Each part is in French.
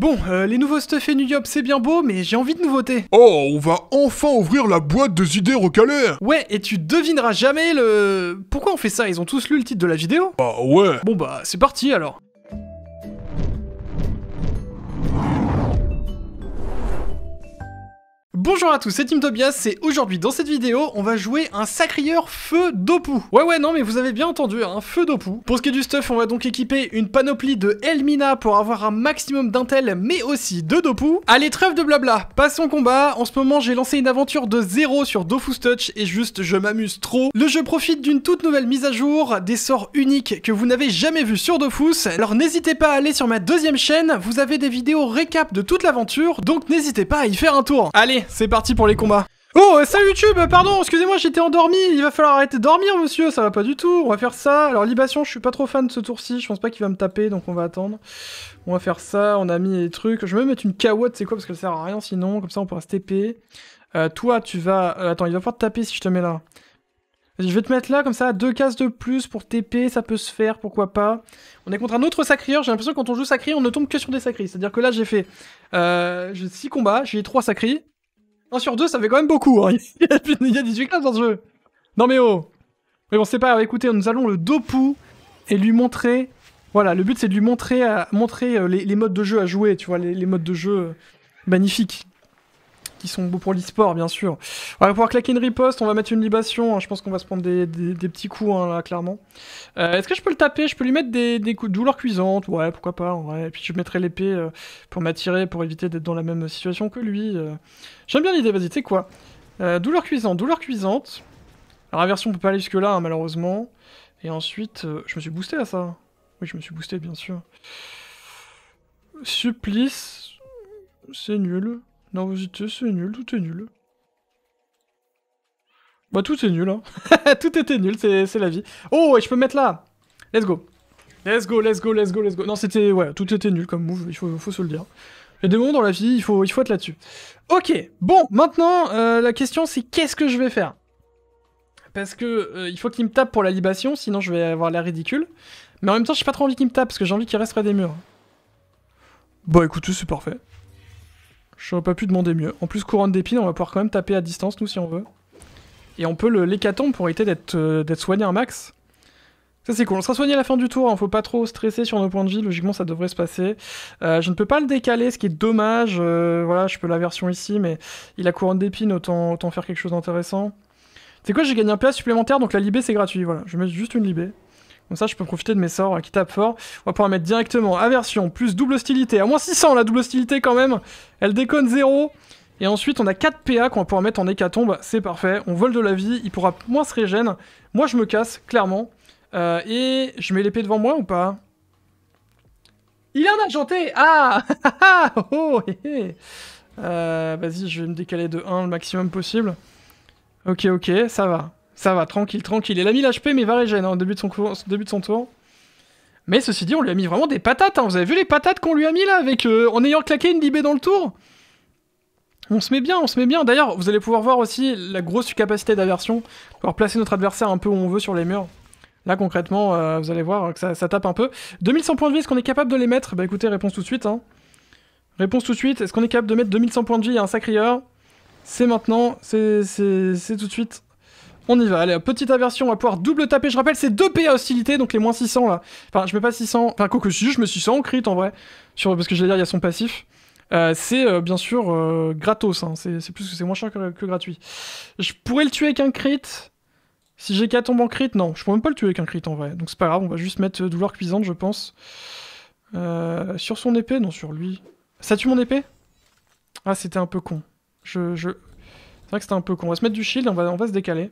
Bon, euh, les nouveaux stuff et New York, c'est bien beau, mais j'ai envie de nouveautés. Oh, on va enfin ouvrir la boîte des idées recalées Ouais, et tu devineras jamais le... Pourquoi on fait ça Ils ont tous lu le titre de la vidéo Ah ouais Bon bah, c'est parti alors Bonjour à tous, c'est Tim Tobias et aujourd'hui dans cette vidéo, on va jouer un sacrieur feu d'opu. Ouais ouais non mais vous avez bien entendu, un hein, feu d'opu. Pour ce qui est du stuff, on va donc équiper une panoplie de Elmina pour avoir un maximum d'intel mais aussi de Dopou. Allez trêve de blabla, passons au combat. En ce moment j'ai lancé une aventure de zéro sur Dofus Touch et juste je m'amuse trop. Le jeu profite d'une toute nouvelle mise à jour, des sorts uniques que vous n'avez jamais vus sur Dofus. Alors n'hésitez pas à aller sur ma deuxième chaîne, vous avez des vidéos récap de toute l'aventure, donc n'hésitez pas à y faire un tour. Allez, c'est parti pour les combats. Oh, euh, salut YouTube, pardon, excusez-moi, j'étais endormi, il va falloir arrêter de dormir, monsieur, ça va pas du tout, on va faire ça. Alors, libation, je suis pas trop fan de ce tour-ci, je pense pas qu'il va me taper, donc on va attendre. On va faire ça, on a mis les trucs, je vais me mettre une kawatt, c'est quoi, parce qu'elle sert à rien sinon, comme ça on pourra se TP. Euh, toi, tu vas... Euh, attends, il va falloir te taper si je te mets là. Je vais te mettre là, comme ça, deux cases de plus pour TP, ça peut se faire, pourquoi pas. On est contre un autre sacrieur, j'ai l'impression que quand on joue sacré, on ne tombe que sur des sacrés. C'est-à-dire que là, j'ai fait euh, combats, j'ai 3 sacris, 1 sur 2, ça fait quand même beaucoup. Hein. Il y a 18 classes dans ce jeu. Non mais oh. Mais bon, c'est pas. Écoutez, nous allons le dopou et lui montrer. Voilà, le but c'est de lui montrer, à, euh, montrer euh, les, modes de jeu à jouer, tu vois, les modes de jeu euh, magnifiques qui sont beaux pour l'e-sport, bien sûr. On va pouvoir claquer une riposte, on va mettre une libation. Hein. Je pense qu'on va se prendre des, petits coups, hein, là, clairement. Euh, est-ce que je peux le taper Je peux lui mettre des, des coups de douleur cuisante Ouais, pourquoi pas, ouais. Et puis je mettrai l'épée euh, pour m'attirer, pour éviter d'être dans la même situation que lui. Euh. J'aime bien l'idée, vas-y, tu quoi Douleur cuisante, douleur cuisante. Alors la version, peut pas aller jusque-là, hein, malheureusement. Et ensuite, je me suis boosté à ça. Oui, je me suis boosté, bien sûr. Supplice, c'est nul. Non, c'est nul, tout est nul. Bah tout est nul, hein. tout était nul, c'est la vie. Oh, et je peux me mettre là Let's go. Let's go, let's go, let's go, let's go. Non, c'était... Ouais, tout était nul comme move, il faut, se le dire. Il y a des moments dans la vie, il faut, il faut être là-dessus. Ok, bon, maintenant, euh, la question c'est qu'est-ce que je vais faire Parce que euh, il faut qu'il me tape pour la libation, sinon je vais avoir l'air ridicule. Mais en même temps, j'ai pas trop envie qu'il me tape, parce que j'ai envie qu'il reste près des murs. Bah écoutez, c'est parfait. J'aurais pas pu demander mieux. En plus, couronne d'épines, on va pouvoir quand même taper à distance, nous, si on veut. Et on peut l'hécatombe pour éviter euh, d'être soigné un max. Ça, c'est cool. On sera soigné à la fin du tour, hein. faut pas trop stresser sur nos points de vie. Logiquement, ça devrait se passer. Euh, je ne peux pas le décaler, ce qui est dommage. Euh, voilà, je peux la version ici, mais il a couronne d'épines, autant, faire quelque chose d'intéressant. C'est quoi, j'ai gagné un PA supplémentaire, donc la libé, c'est gratuit. Voilà, je mets juste une libé. Comme ça, je peux profiter de mes sorts euh, qui tapent fort. On va pouvoir mettre directement aversion, plus double hostilité. À moins 600, la double hostilité quand même. Elle déconne 0. Et ensuite, on a 4 PA qu'on va pouvoir mettre en hécatombe. C'est parfait. On vole de la vie. Il pourra moins se régène. Moi, je me casse, clairement. Euh, et je mets l'épée devant moi ou pas Il est un argenté Ah, ah! oh, euh, Vas-y, je vais me décaler de 1 le maximum possible. Ok, ok, ça va. Ça va, tranquille, tranquille. Il a mis l'HP, mais va régène hein, au début de, son début de son tour. Mais ceci dit, on lui a mis vraiment des patates. Hein. Vous avez vu les patates qu'on lui a mis là, avec, euh, en ayant claqué une DB dans le tour on se met bien, on se met bien. D'ailleurs, vous allez pouvoir voir aussi la grosse capacité d'aversion. Pouvoir placer notre adversaire un peu où on veut sur les murs. Là, concrètement, euh, vous allez voir que ça, tape un peu. 2100 points de vie, est-ce qu'on est capable de les mettre Bah écoutez, réponse tout de suite. Hein. Réponse tout de suite, est-ce qu'on est capable de mettre 2100 points de vie à un sacrieur C'est maintenant, c'est tout de suite. On y va, allez, petite aversion, on va pouvoir double taper. Je rappelle, c'est 2 à hostilité, donc les moins 600 là. Enfin, je mets pas 600. Enfin, quoi que si, je mets 600 en crit en vrai. Sur, parce que j'allais dire, il y a son passif. Euh, c'est euh, bien sûr euh, gratos, hein. c'est plus c'est moins cher que, gratuit. Je pourrais le tuer avec un crit. Si j'ai qu'à tomber en crit, non, je pourrais même pas le tuer avec un crit en vrai. Donc c'est pas grave, on va juste mettre douleur cuisante, je pense. sur son épée Non, sur lui. Ça tue mon épée Ah, c'était un peu con. Je, je... C'est vrai que c'était un peu con. On va se mettre du shield, on va, on va se décaler.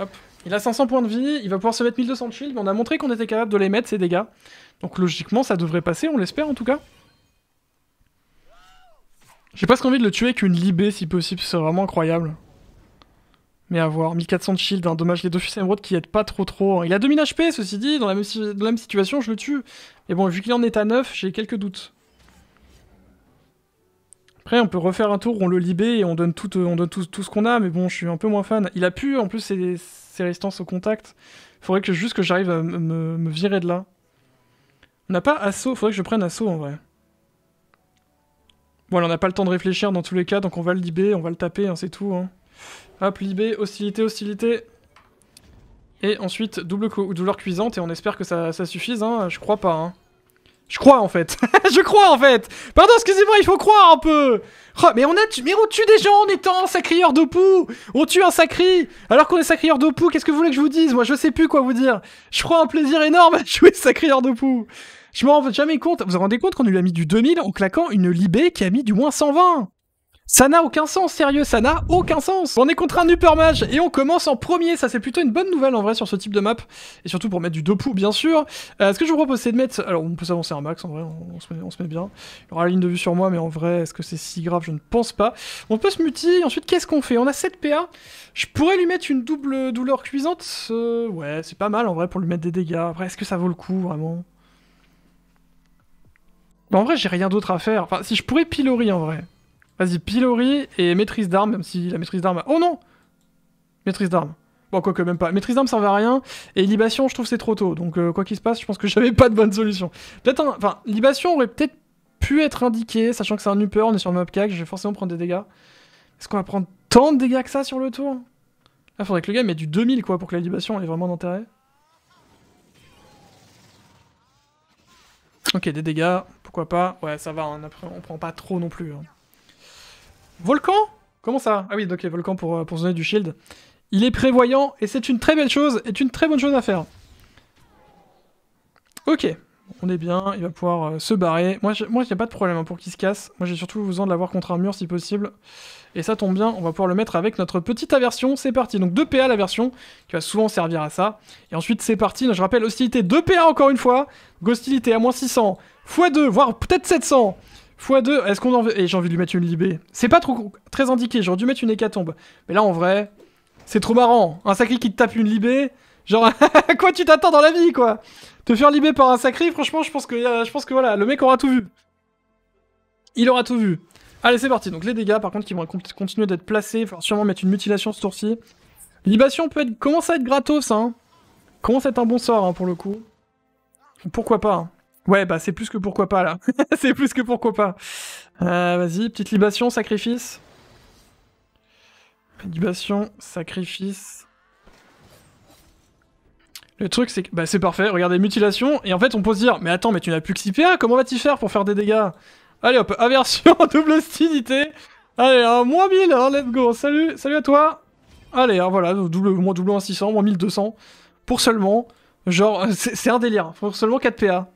Hop. Il a 500 points de vie, il va pouvoir se mettre 1200 de shield, mais on a montré qu'on était capable de les mettre, ces dégâts. Donc logiquement, ça devrait passer, on l'espère en tout cas. J'ai presque envie de le tuer qu'une Libé si possible, c'est vraiment incroyable. Mais à voir, 1400 de shield, dommage, les deux fils qui aident pas trop trop. Il a 2000 HP, ceci dit, dans la même, la situation, je le tue. Mais bon, vu qu'il en est à 9, j'ai quelques doutes. Après, on peut refaire un tour, on le libé et on donne tout, euh, on donne tout, ce qu'on a, mais bon, je suis un peu moins fan. Il a pu, en plus, ses, ses résistances au contact. Faudrait que juste que j'arrive à me, virer de là. On n'a pas assaut, faudrait que je prenne assaut en vrai. Bon, alors on n'a pas le temps de réfléchir dans tous les cas, donc on va le libé, on va le taper, hein, c'est tout. Hein. Hop, libé, hostilité, hostilité. Et ensuite, double douleur cuisante, et on espère que ça, ça suffise, hein, je crois pas. Hein. Je crois en fait. je crois en fait. Pardon, excusez-moi, il faut croire un peu. Oh, mais on a mais on tue des gens en étant sacrieur d'opou. On tue un sacri. Alors qu'on est sacrieur d'opou, qu'est-ce que vous voulez que je vous dise Moi, je sais plus quoi vous dire. Je crois un plaisir énorme à jouer sacrieur d'opou. Je m'en rends jamais compte. Vous vous rendez compte qu'on lui a mis du 2000 en claquant une Libé qui a mis du moins 120 ça n'a aucun sens, sérieux, ça n'a aucun sens On est contre un upper et on commence en premier, ça c'est plutôt une bonne nouvelle en vrai sur ce type de map, et surtout pour mettre du dopou bien sûr. Euh, ce que je vous propose c'est de mettre... Alors on peut s'avancer un max en vrai, on, se met, bien. Il y aura la ligne de vue sur moi, mais en vrai, est-ce que c'est si grave Je ne pense pas. On peut se muter. ensuite qu'est-ce qu'on fait On a 7 PA, je pourrais lui mettre une double douleur cuisante, euh, ouais c'est pas mal en vrai pour lui mettre des dégâts. Après est-ce que ça vaut le coup vraiment en vrai, j'ai rien d'autre à faire. Enfin, si je pourrais pilori en vrai. Vas-y, pilori et maîtrise d'armes, même si la maîtrise d'armes... Oh non Maîtrise d'armes. Bon, quoique, même pas. Maîtrise d'armes, ça va à rien. Et libation, je trouve c'est trop tôt. Donc, euh, quoi qu'il se passe, je pense que j'avais pas de bonne solution. Peut-être un... Enfin, libation aurait peut-être pu être indiqué, sachant que c'est un upper, on est sur le map cac, je vais forcément prendre des dégâts. Est-ce qu'on va prendre tant de dégâts que ça sur le tour Là, faudrait que le gars mette du 2000, quoi, pour que la libation ait vraiment d'intérêt. Ok, des dégâts, pourquoi pas. Ouais, ça va, on hein, on prend pas trop non plus. Hein. Volcan Comment ça Ah oui, ok, Volcan pour, euh, pour donner du shield. Il est prévoyant, et c'est une très belle chose, est une très bonne chose à faire. Ok, on est bien, il va pouvoir euh, se barrer. Moi, il n'y a pas de problème hein, pour qu'il se casse. Moi, j'ai surtout besoin de l'avoir contre un mur si possible. Et ça tombe bien, on va pouvoir le mettre avec notre petite aversion. C'est parti. Donc 2 PA l'aversion, qui va souvent servir à ça. Et ensuite, c'est parti. je rappelle, hostilité 2 PA encore une fois. g'hostilité hostilité à moins 600, x 2, voire peut-être 700 x2, est-ce qu'on en veut... Et j'ai envie de lui mettre une libée. C'est pas trop très indiqué, j'aurais dû mettre une hécatombe. Mais là, en vrai, c'est trop marrant. Un sacré qui te tape une libée, genre, quoi tu t'attends dans la vie, quoi Te faire libé par un sacré, franchement, je pense que, euh, je pense que voilà, le mec aura tout vu. Il aura tout vu. Allez, c'est parti. Donc les dégâts, par contre, qui vont continuer d'être placés. Il sûrement mettre une mutilation ce tour-ci. Libation peut être... commence à être gratos, hein. Commence à être un bon sort, hein, pour le coup. Pourquoi pas, hein. Ouais, bah c'est plus que pourquoi pas là. c'est plus que pourquoi pas. Euh, vas-y, petite libation, sacrifice. Libation, sacrifice. Le truc, c'est que bah, c'est parfait. Regardez, mutilation. Et en fait, on peut se dire Mais attends, mais tu n'as plus que 6 PA. Comment vas-tu faire pour faire des dégâts Allez hop, aversion, double hostilité. Allez, moins 1000. Hein, let's go. Salut, salut à toi. Allez, hein, voilà, double, moins double 1600 600, moins 1200. Pour seulement. Genre, c'est un délire. Hein. Pour seulement 4 PA.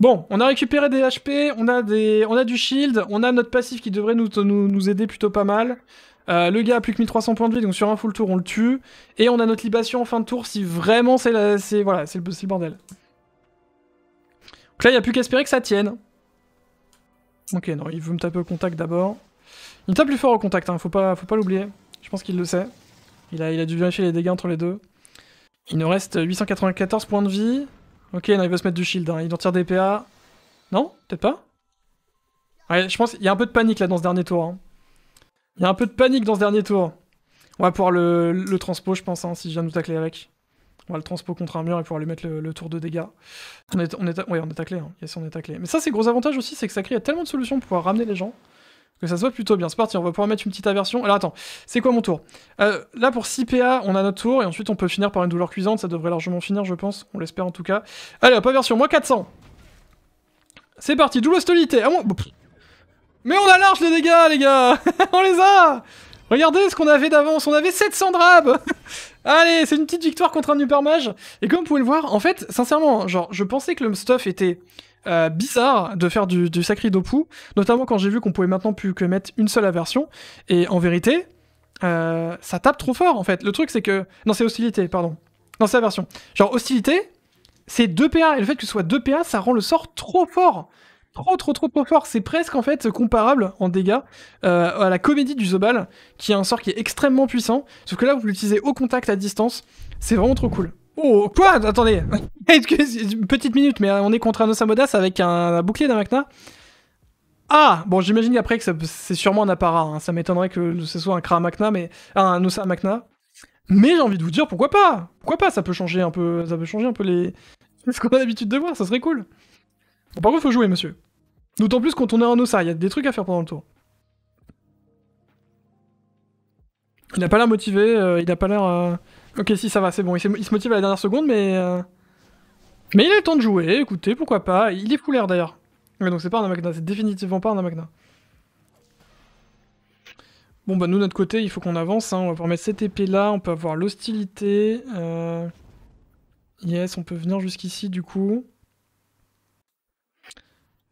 Bon, on a récupéré des HP, on a, des, on a du shield, on a notre passif qui devrait nous, aider plutôt pas mal. Euh, le gars a plus que 1300 points de vie, donc sur un full tour, on le tue. Et on a notre libation en fin de tour si vraiment c'est voilà, le, le bordel. Donc là, il n'y a plus qu'à espérer que ça tienne. Ok, non, il veut me taper au contact d'abord. Il me tape plus fort au contact, hein, faut pas, faut pas l'oublier. Je pense qu'il le sait. Il a, il a dû vérifier les dégâts entre les deux. Il nous reste 894 points de vie. Ok, non, il va se mettre du shield. Hein. Il en tire des PA. Non Peut-être pas Ouais, je pense qu'il y a un peu de panique là dans ce dernier tour. Hein. Il y a un peu de panique dans ce dernier tour. On va pouvoir le, le transpo, je pense, hein, si je viens nous tacler avec. On va le transpo contre un mur et pouvoir lui mettre le, tour de dégâts. On est, on ouais, on est taclé. Hein. on est taclé. Mais ça, c'est gros avantage aussi, c'est que ça crée tellement de solutions pour pouvoir ramener les gens que ça soit plutôt bien. C'est parti, on va pouvoir mettre une petite aversion. Alors attends, c'est quoi mon tour euh, Là pour 6 PA, on a notre tour, et ensuite on peut finir par une douleur cuisante, ça devrait largement finir je pense, on l'espère en tout cas. Allez pas aversion, moi 400 C'est parti, d'où Ah Mais on a large les dégâts les gars On les a Regardez ce qu'on avait d'avance, on avait 700 drabes Allez, c'est une petite victoire contre un nupermage. Et comme vous pouvez le voir, en fait, sincèrement, genre, je pensais que le stuff était euh, bizarre de faire du, sacré Sacri notamment quand j'ai vu qu'on pouvait maintenant plus que mettre une seule aversion. Et en vérité, euh, ça tape trop fort en fait. Le truc c'est que. Non, c'est hostilité, pardon. Non, c'est aversion. Genre, hostilité, c'est 2 PA. Et le fait que ce soit 2 PA, ça rend le sort trop fort. Trop, trop, trop, trop fort. C'est presque en fait comparable en dégâts euh, à la comédie du Zobal, qui est un sort qui est extrêmement puissant. Sauf que là, vous l'utilisez au contact à distance. C'est vraiment trop cool. Oh, quoi Attendez. petite minute, mais on est contre un Osamodas avec un, bouclier d'un Ah Bon, j'imagine après que c'est sûrement un apparat. Hein. Ça m'étonnerait que ce soit un Kra mais. Un Osa Mais j'ai envie de vous dire pourquoi pas Pourquoi pas Ça peut changer un peu, ça peut changer un peu les. ce qu'on a l'habitude de voir, ça serait cool. Bon, par contre, faut jouer, monsieur. D'autant plus quand on est en Osa, il y a des trucs à faire pendant le tour. Il n'a pas l'air motivé, euh, il n'a pas l'air. Euh, Ok, si ça va, c'est bon. Il, se motive à la dernière seconde, mais. Euh, mais il a le temps de jouer, écoutez, pourquoi pas. Il est couleur d'ailleurs. Mais donc c'est pas un Amagna, c'est définitivement pas un Amagna. Bon, bah nous, de notre côté, il faut qu'on avance. Hein. On va pouvoir mettre cette épée là, on peut avoir l'hostilité. Euh, yes, on peut venir jusqu'ici du coup.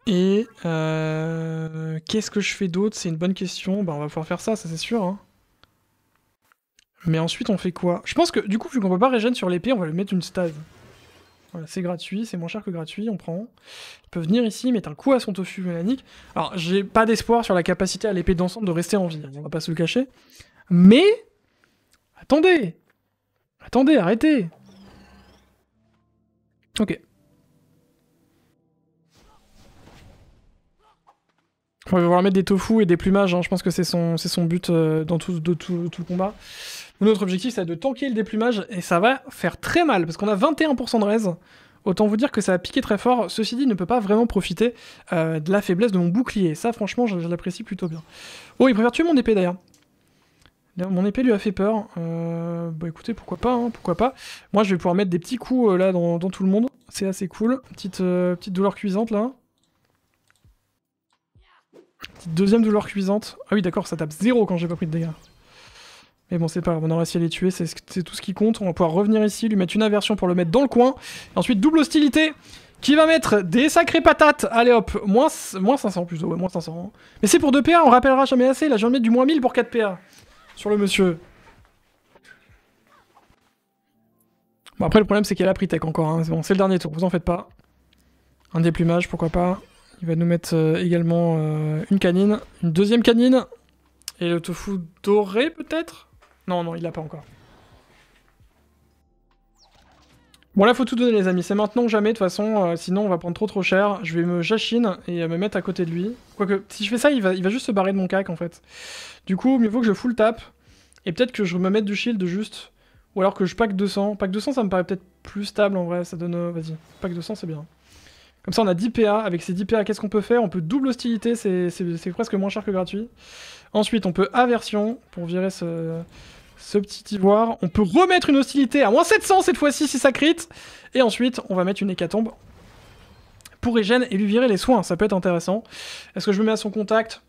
Et euh, qu'est-ce que je fais d'autre C'est une bonne question. Bah, on va pouvoir faire ça, ça c'est sûr. Hein. Mais ensuite, on fait quoi Je pense que, du coup, vu qu'on peut pas régène sur l'épée, on va lui mettre une stase. Voilà, c'est gratuit, c'est moins cher que gratuit, on prend. Il peut venir ici, mettre un coup à son tofu mélanique. Alors, j'ai pas d'espoir sur la capacité à l'épée d'ensemble de rester en vie, hein, on va pas se le cacher. Mais... Attendez Attendez, arrêtez Ok. On va vouloir mettre des tofu et des plumages, hein. je pense que c'est son, son but euh, dans de, tout, tout le combat notre objectif, c'est de tanker le déplumage, et ça va faire très mal, parce qu'on a 21% de raise. Autant vous dire que ça a piqué très fort. Ceci dit, ne peut pas vraiment profiter euh, de la faiblesse de mon bouclier. Ça, franchement, je, l'apprécie plutôt bien. Oh, il préfère tuer mon épée d'ailleurs. Mon épée lui a fait peur. Euh, bah écoutez, pourquoi pas, hein, pourquoi pas. Moi, je vais pouvoir mettre des petits coups euh, là dans, tout le monde. C'est assez cool. Petite, douleur cuisante là. deuxième douleur cuisante. Ah oui, d'accord, ça tape zéro quand j'ai pas pris de dégâts. Mais bon, c'est pas grave, on aura essayé de les tuer, c'est tout ce qui compte. On va pouvoir revenir ici, lui mettre une aversion pour le mettre dans le coin. ensuite, double hostilité qui va mettre des sacrées patates. Allez hop, moins, moins 500 plus. ouais, moins 500. Hein. Mais c'est pour 2 PA, on rappellera jamais assez. Là, je viens de mettre du moins 1000 pour 4 PA sur le monsieur. Bon, après, le problème, c'est qu'il a pris tech encore. Hein. C'est le dernier tour, vous en faites pas. Un déplumage, pourquoi pas. Il va nous mettre euh, également euh, une canine, une deuxième canine. Et le tofu doré, peut-être non, non, il l'a pas encore. Bon là faut tout donner les amis, c'est maintenant ou jamais de toute façon, euh, sinon on va prendre trop trop cher. Je vais me jachine et euh, me mettre à côté de lui. Quoique, si je fais ça, il va, il va juste se barrer de mon cac en fait. Du coup, mieux vaut que je full tap, et peut-être que je me mette du shield juste, ou alors que je pack 200. Pack 200 ça me paraît peut-être plus stable en vrai, ça donne... Euh, vas-y, pack 200 c'est bien. Comme ça on a 10 PA, avec ces 10 PA qu'est-ce qu'on peut faire On peut double hostilité, c'est presque moins cher que gratuit. Ensuite on peut aversion pour virer ce ce petit ivoire. On peut remettre une hostilité à moins 700 cette fois-ci si ça crit. Et ensuite, on va mettre une hécatombe pour Egen et lui virer les soins. Ça peut être intéressant. Est-ce que je me mets à son contact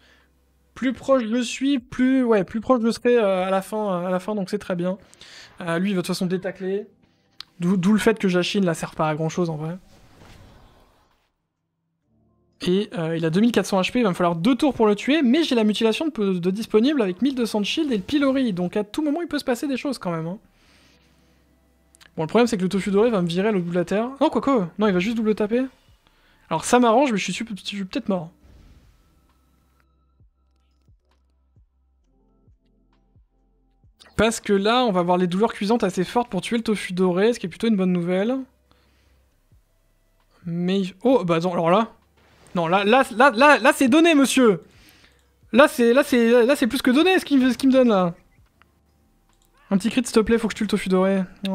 Plus proche je suis, plus, ouais, plus proche je serai euh, à, la fin, euh, à la fin, donc c'est très bien. Euh, lui, il va de toute façon détacler. D'où le fait que j'achine la sert pas à grand-chose en vrai. Et euh, il a 2400 HP, il va me falloir deux tours pour le tuer, mais j'ai la mutilation de, disponible avec 1200 de shield et le pilori, donc à tout moment il peut se passer des choses quand même. Hein. Bon, le problème c'est que le tofu doré va me virer à bout de la terre. Non, quoi quoi Non, il va juste double taper. Alors ça m'arrange, mais je suis, je suis peut-être mort. Parce que là, on va avoir les douleurs cuisantes assez fortes pour tuer le tofu doré, ce qui est plutôt une bonne nouvelle. Mais... Oh, bah non, alors là non, là, là, là, là, là c'est donné, monsieur. Là, c'est là, c'est là, c'est plus que donné ce qu'il ce me donne là. Un petit crit, s'il te plaît, faut que je tue le tofu doré.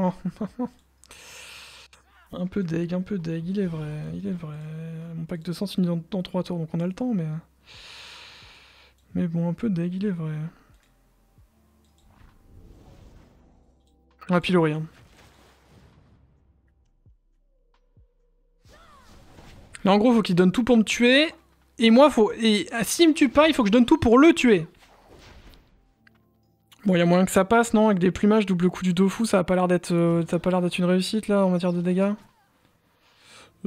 un peu deg, un peu deg, il est vrai, il est vrai. Mon pack de sang, il dans, dans 3 tours, donc on a le temps, mais... Mais bon, un peu deg, il est vrai. On va pilori, hein. Mais en gros, faut qu'il donne tout pour me tuer. Et moi, faut. Et ah, s'il me tue pas, il faut que je donne tout pour le tuer. Bon, il y a moyen que ça passe, non Avec des plumages, double coup du tofu, ça a pas l'air d'être euh, ça a pas l'air d'être une réussite, là, en matière de dégâts.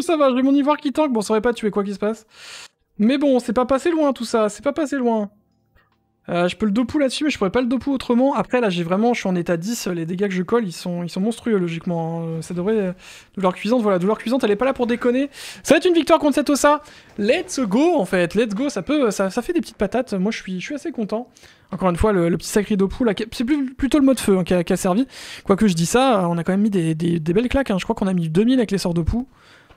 ça va, j'ai mon ivoire qui tank. Bon, ça aurait pas tué quoi qu'il se passe. Mais bon, c'est pas passé loin, tout ça. C'est pas passé loin. Euh, je peux le dopou là-dessus, mais je pourrais pas le dopou autrement. Après, là, j'ai vraiment, je suis en état 10, les dégâts que je colle, ils sont, ils sont monstrueux, logiquement. Hein. Euh, ça devrait. Euh, douleur cuisante, voilà, douleur cuisante, elle est pas là pour déconner. Ça va être une victoire contre cette Osa. Let's go, en fait, let's go, ça peut, ça, fait des petites patates. Moi, je suis, je suis assez content. Encore une fois, le, petit sacré dopou, là, c'est plutôt le de feu hein, qui, a, servi. Quoique je dis ça, on a quand même mis des, belles claques. Hein. Je crois qu'on a mis 2000 avec les sorts dopou.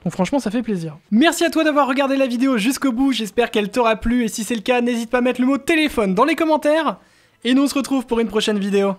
Bon franchement, ça fait plaisir. Merci à toi d'avoir regardé la vidéo jusqu'au bout, j'espère qu'elle t'aura plu, et si c'est le cas, n'hésite pas à mettre le mot téléphone dans les commentaires, et nous on se retrouve pour une prochaine vidéo.